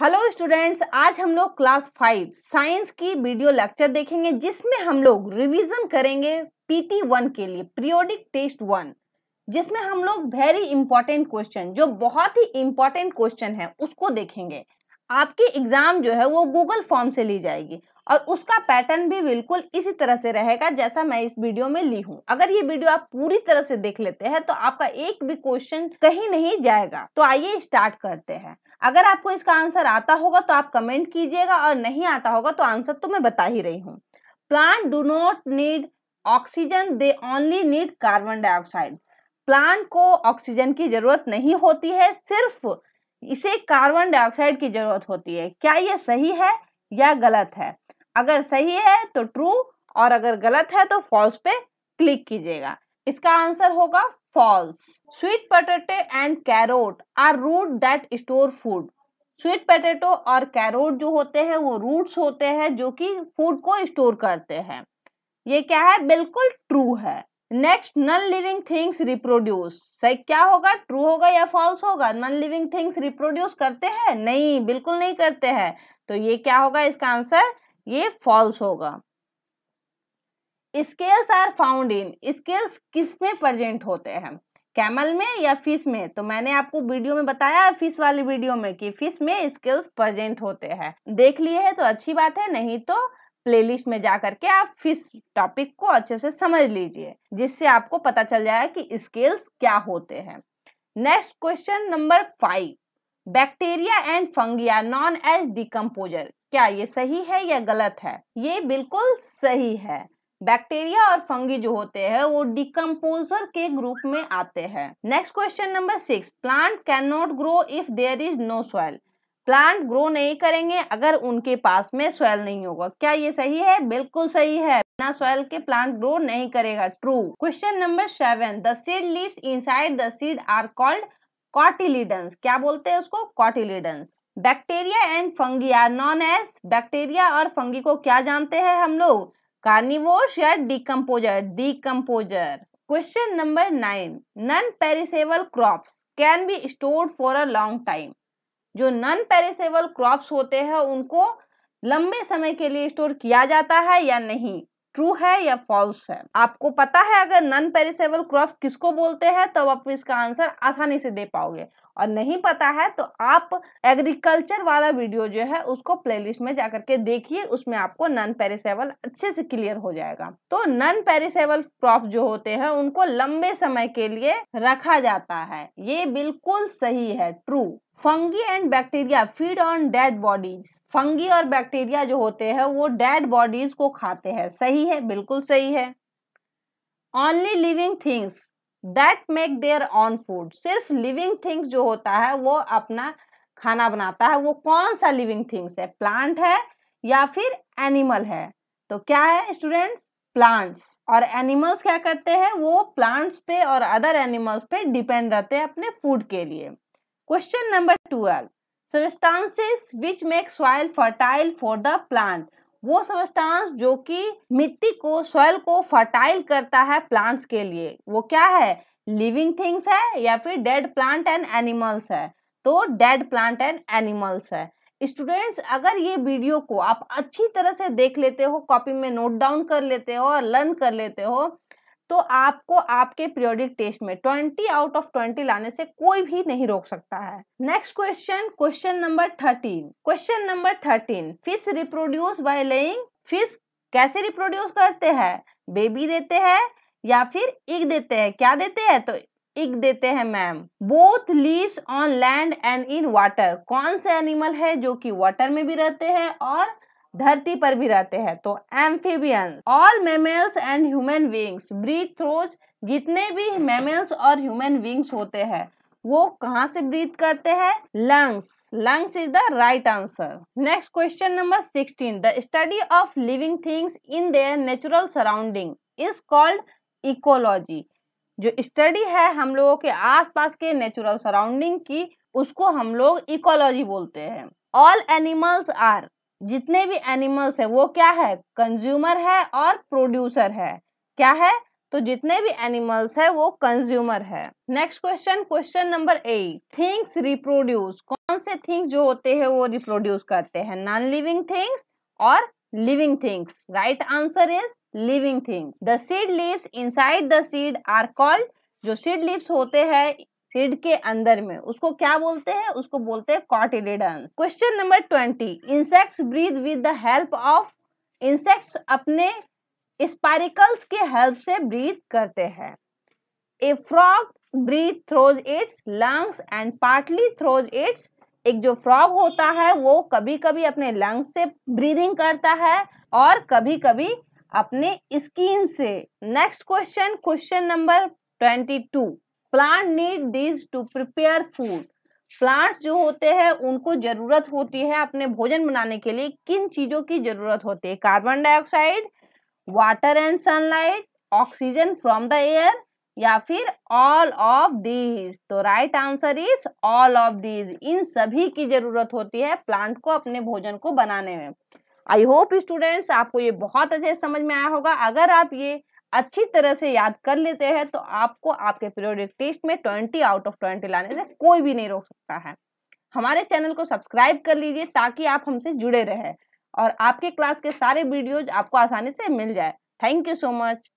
Hello students आज हम लोग क्लास फाइव साइंस की वीडियो लेक्चर देखेंगे जिसमें हम लोग रिवीजन करेंगे पीटी वन के लिए पीरियोडिक टेस्ट वन जिसमें हम लोग वेरी इंपॉर्टेंट क्वेश्चन जो बहुत ही इंपॉर्टेंट क्वेश्चन है उसको देखेंगे आपकी एग्जाम जो है वो गूगल फॉर्म से ली जाएगी और उसका पैटर्न भी बिल्कुल इसी तरह से रहेगा जैसा मैं इस वीडियो में ली हूँ अगर ये वीडियो आप पूरी तरह से देख लेते हैं तो आपका एक भी क्वेश्चन कहीं नहीं जाएगा तो आइए स्टार्ट करते हैं अगर आपको इसका आंसर आता होगा तो आप कमेंट कीजिएगा और नहीं आता होगा तो आंसर तो मैं बता ही रही हूँ plant do not need oxygen they only need carbon dioxide plant को ऑक्सीजन की जरूरत नहीं होती है सिर्फ इसे कार्बन डाइऑक्साइड की जरूरत होती है क्या ये सही है या गलत है अगर सही है तो ट्रू और अगर गलत है तो फॉल्स पे क्लिक कीजिएगा इसका आंसर होगा false. Sweet potato and carrot are root that store food. Sweet potato और कैरोट जो होते हैं वो रूट्स होते हैं जो कि फूड को स्टोर करते हैं ये क्या है बिल्कुल ट्रू है next non living things reproduce सही क्या होगा ट्रू होगा या फॉल्स होगा नॉन लिविंग थिंग्स रिप्रोड्यूस करते हैं नहीं बिल्कुल नहीं करते हैं तो ये क्या होगा इसका आंसर ये फॉल्स होगा scales are found in scales किस में प्रजेंट होते हैं कैमल में या फिश में तो मैंने आपको वीडियो में बताया फिश वाली वीडियो में कि फिश में स्केल्स प्रजेंट होते हैं देख लिए है तो अच्छी बात है नहीं तो प्लेलिस्ट में जा करके आप फिश टॉपिक को अच्छे से समझ लीजिए जिससे आपको पता चल जाए कि स्केल्स क्या होते हैं next question number five bacteria and fungi known as decomposer क्या ये सही है या गलत है ये बिल्कुल सही है बैक्टीरिया और फंगी जो होते हैं वो डिकम्पोजर के ग्रुप में आते हैं next question number six plant can not grow if there is no soil plant grow नहीं करेंगे अगर उनके पास में सॉयल नहीं होगा क्या ये सही है बिल्कुल सही है बिना सॉयल के प्लांट ग्रो नहीं करेगा true question number seven the seed leaves side the seed are called cotyledons क्या बोलते हैं उसको cotyledons bacteria and fungi are known as bacteria और फंगी को क्या जानते हैं हम लोग कार्निवोर्स या decomposer decomposer question number nine non perishable crops can be stored for a long time जो नॉन पेरिसेबल क्रॉप्स होते हैं उनको लंबे समय के लिए स्टोर किया जाता है या नहीं ट्रू है या फॉल्स है आपको पता है अगर नॉन पेरिसेबल क्रॉप्स किसको बोलते हैं तो आप इसका आंसर आसानी से दे पाओगे और नहीं पता है तो आप एग्रीकल्चर वाला वीडियो जो है उसको प्लेलिस्ट में जाकर के देखिए उसमें आपको नॉन पेरिसेबल अच्छे से क्लियर हो जाएगा तो नॉन पेरिसेबल क्रॉप जो होते हैं उनको लंबे समय के लिए रखा जाता है ये बिल्कुल सही है true fungi and bacteria feed on dead bodies fungi और बैक्टीरिया जो होते हैं वो डेड बॉडीज को खाते हैं सही है बिल्कुल सही है only living things that make their own food सिर्फ लिविंग थिंग्स जो होता है वो अपना खाना बनाता है वो कौन सा लिविंग थिंग्स है प्लांट है या फिर एनिमल है तो क्या है स्टूडेंट्स प्लांट्स और एनिमल्स क्या करते हैं वो प्लांट्स पे और अदर एनिमल्स पे डिपेंड रहते हैं अपने फूड के लिए question number twelve Substances which make soil fertile for the plant वो सबस्टांस जो कि मिट्टी को सॉइल को फर्टाइल करता है प्लांट्स के लिए वो क्या है लिविंग थिंग्स है या फिर डेड प्लांट एंड एनिमल्स है तो डेड प्लांट एंड एनिमल्स है स्टूडेंट्स अगर ये वीडियो को आप अच्छी तरह से देख लेते हो कॉपी में नोट डाउन कर लेते हो और लर्न कर लेते हो तो आपको आपके पीरियोडिक टेस्ट में ट्वेंटी आउट ऑफ ट्वेंटी लाने से कोई भी नहीं रोक सकता है next question question number thirteen question number thirteen fish reproduce by laying fish कैसे रिप्रोड्यूस करते हैं बेबी देते हैं या फिर इग देते हैं क्या देते हैं तो इग देते हैं ma'am both lives on land and in water कौन से एनिमल है जो कि वाटर में भी रहते हैं और धरती पर भी रहते हैं तो amphibians all mammals and human beings breathe through जितने भी मेमल्स और ह्यूमन विंग्स होते हैं वो कहाँ से ब्रीथ करते हैं lungs lungs is the right answer next question number sixteen the study of living things in their natural surrounding is called ecology जो स्टडी है हम लोगों के आसपास के नेचुरल सराउंडिंग की उसको हम लोग इकोलॉजी बोलते हैं ऑल एनिमल्स आर जितने भी एनिमल्स है वो क्या है कंज्यूमर है और प्रोड्यूसर है क्या है तो जितने भी एनिमल्स है वो कंज्यूमर है next question question number eight things reproduce कौन से थिंग्स जो होते हैं वो रिप्रोड्यूस करते हैं नॉन लिविंग थिंग्स और living things right answer is living things the seed leaves inside the seed are called जो सीड लीव्स होते हैं सीड के अंदर में उसको क्या बोलते हैं उसको बोलते हैं cotyledons question number twenty insects breathe with the help of insects अपने स्पारिकल्स के हेल्प से ब्रीद करते हैं a frog breathes through its lungs and partly through its एक जो फ्रॉग होता है वो कभी कभी अपने लंग्स से ब्रीदिंग करता है और कभी कभी अपने स्किन से next question question number twenty two plant need this to prepare food plant जो होते हैं उनको जरूरत होती है अपने भोजन बनाने के लिए किन चीजों की जरूरत होती है carbon dioxide water and sunlight oxygen from the air या फिर ऑल ऑफ दीज तो right answer is all of these इन सभी की जरूरत होती है प्लांट को अपने भोजन को बनाने में आई होप स्टूडेंट्स आपको ये बहुत अच्छे समझ में आया होगा अगर आप ये अच्छी तरह से याद कर लेते हैं तो आपको आपके पीरियोडिक टेस्ट में ट्वेंटी आउट ऑफ ट्वेंटी लाने से कोई भी नहीं रोक सकता है हमारे चैनल को सब्सक्राइब कर लीजिए ताकि आप हमसे जुड़े रहें और आपके क्लास के सारे वीडियोज आपको आसानी से मिल जाए थैंक यू सो मच